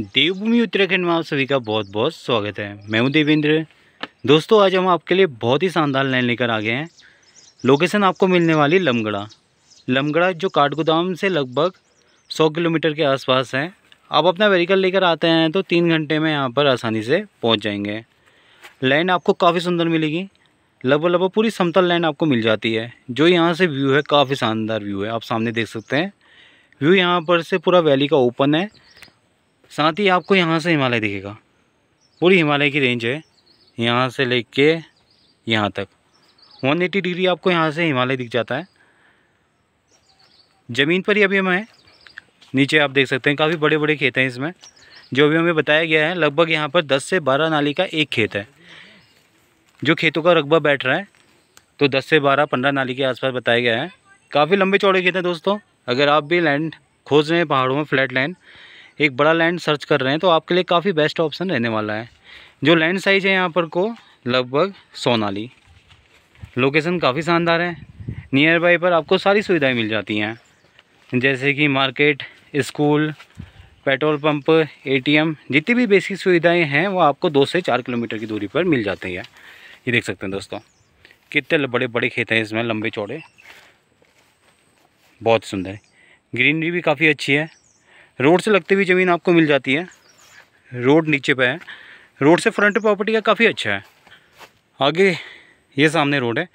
देवभूमि उत्तराखंड में आप सभी का बहुत बहुत स्वागत है मैं हूं देवेंद्र दोस्तों आज हम आपके लिए बहुत ही शानदार लाइन लेकर आ गए हैं लोकेशन आपको मिलने वाली लमगड़ा लमगड़ा जो काठगोदाम से लगभग 100 किलोमीटर के आसपास है आप अपना व्हीकल लेकर आते हैं तो तीन घंटे में यहाँ पर आसानी से पहुँच जाएंगे लाइन आपको काफ़ी सुंदर मिलेगी लगभग लगभग पूरी समतल लाइन आपको मिल जाती है जो यहाँ से व्यू है काफ़ी शानदार व्यू है आप सामने देख सकते हैं व्यू यहाँ पर से पूरा वैली का ओपन है साथ ही आपको यहाँ से हिमालय दिखेगा पूरी हिमालय की रेंज है यहाँ से ले कर यहाँ तक 180 डिग्री आपको यहाँ से हिमालय दिख जाता है ज़मीन पर ही अभी हमें नीचे आप देख सकते हैं काफ़ी बड़े बड़े खेत हैं इसमें जो भी हमें बताया गया है लगभग यहाँ पर 10 से 12 नाली का एक खेत है जो खेतों का रकबा बैठ रहा है तो 10 से 12 पंद्रह नाली के आसपास बताया गया है काफ़ी लंबे चौड़े खेत हैं दोस्तों अगर आप भी लैंड खोज रहे हैं पहाड़ों में फ्लैट लैंड एक बड़ा लैंड सर्च कर रहे हैं तो आपके लिए काफ़ी बेस्ट ऑप्शन रहने वाला है जो लैंड साइज है यहाँ पर को लगभग सोनाली लोकेशन काफ़ी शानदार है नियर बाई पर आपको सारी सुविधाएं मिल जाती हैं जैसे कि market school petrol pump ATM जितनी भी बेसिक सुविधाएं हैं वो आपको दो से चार किलोमीटर की दूरी पर मिल जाती है ये देख सकते हैं दोस्तों कितने बड़े बड़े खेत हैं इसमें लंबे चौड़े बहुत सुंदर ग्रीनरी भी काफ़ी अच्छी है रोड से लगती हुई ज़मीन आपको मिल जाती है रोड नीचे पे है रोड से फ्रंट प्रॉपर्टी का काफ़ी अच्छा है आगे ये सामने रोड है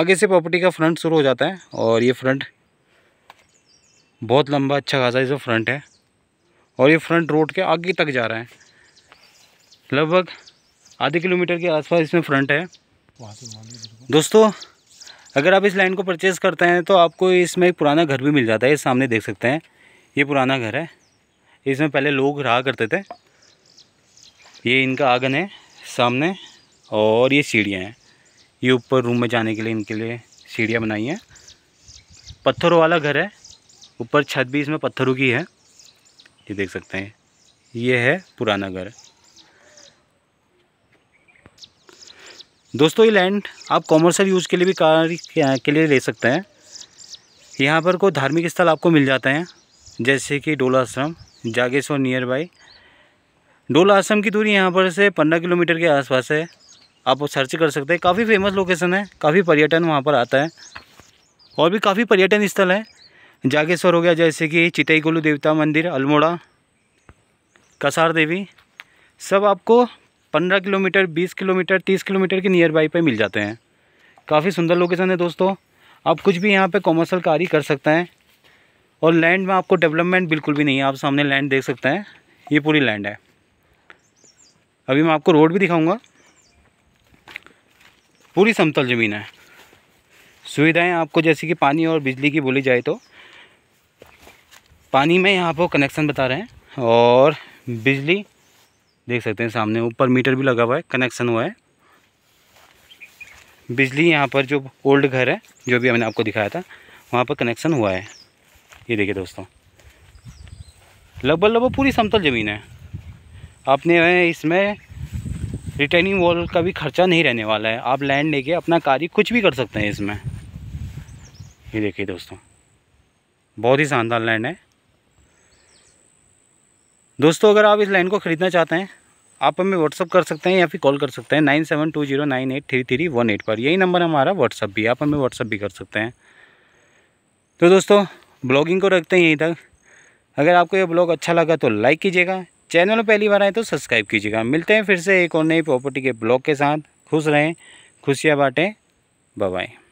आगे से प्रॉपर्टी का फ्रंट शुरू हो जाता है और ये फ्रंट बहुत लंबा अच्छा खासा इसका फ्रंट है और ये फ्रंट रोड के आगे तक जा रहा है लगभग आधे किलोमीटर के आसपास इसमें फ्रंट है दोस्तों अगर आप इस लाइन को परचेज़ करते हैं तो आपको इसमें एक पुराना घर भी मिल जाता है ये सामने देख सकते हैं ये पुराना घर है इसमें पहले लोग रहा करते थे ये इनका आंगन है सामने और ये सीढ़ियाँ हैं ये ऊपर रूम में जाने के लिए इनके लिए सीढ़ियाँ बनाई हैं पत्थरों वाला घर है ऊपर छत भी इसमें पत्थरों की है ये देख सकते हैं ये है पुराना घर दोस्तों ये लैंड आप कॉमर्शियल यूज़ के लिए भी कार के लिए ले सकते हैं यहाँ पर कोई धार्मिक स्थल आपको मिल जाते हैं जैसे कि डोला आश्रम जागेश्वर नियर बाई डोला आश्रम की दूरी यहाँ पर से पंद्रह किलोमीटर के आसपास है आप सर्च कर सकते हैं काफ़ी फेमस लोकेशन है काफ़ी पर्यटन वहाँ पर आता है और भी काफ़ी पर्यटन स्थल है जागेश्वर हो गया जैसे कि चितई देवता मंदिर अल्मोड़ा कसार देवी सब आपको पंद्रह किलोमीटर बीस किलोमीटर तीस किलोमीटर के नियर बाई पर मिल जाते हैं काफ़ी सुंदर लोकेशन है दोस्तों आप कुछ भी यहाँ पे कॉमर्शल कार्य कर सकते हैं और लैंड में आपको डेवलपमेंट बिल्कुल भी नहीं है आप सामने लैंड देख सकते हैं ये पूरी लैंड है अभी मैं आपको रोड भी दिखाऊंगा पूरी समतल ज़मीन है सुविधाएं आपको जैसे कि पानी और बिजली की बोली जाए तो पानी में यहाँ पर कनेक्शन बता रहे हैं और बिजली देख सकते हैं सामने ऊपर मीटर भी लगा हुआ है कनेक्शन हुआ है बिजली यहाँ पर जो ओल्ड घर है जो भी हमने आपको दिखाया था वहाँ पर कनेक्शन हुआ है ये देखिए दोस्तों लगभग लगभग पूरी समतल ज़मीन है आपने इसमें रिटर्निंग वॉल का भी खर्चा नहीं रहने वाला है आप लैंड लेके अपना कार्य कुछ भी कर सकते हैं इसमें ये देखिए दोस्तों बहुत ही शानदार लैंड है दोस्तों अगर आप इस लैंड को ख़रीदना चाहते हैं आप हमें व्हाट्सअप कर सकते हैं या फिर कॉल कर सकते हैं nine seven two zero nine eight three three one eight पर यही नंबर हमारा व्हाट्सअप भी है आप हमें व्हाट्सअप भी कर सकते हैं तो दोस्तों ब्लॉगिंग को रखते हैं यहीं तक अगर आपको ये ब्लॉग अच्छा लगा तो लाइक कीजिएगा चैनल पहली बार आए तो सब्सक्राइब कीजिएगा मिलते हैं फिर से एक और नई प्रॉपर्टी के ब्लॉग के साथ खुश रहें खुशियाँ बाँटें बाय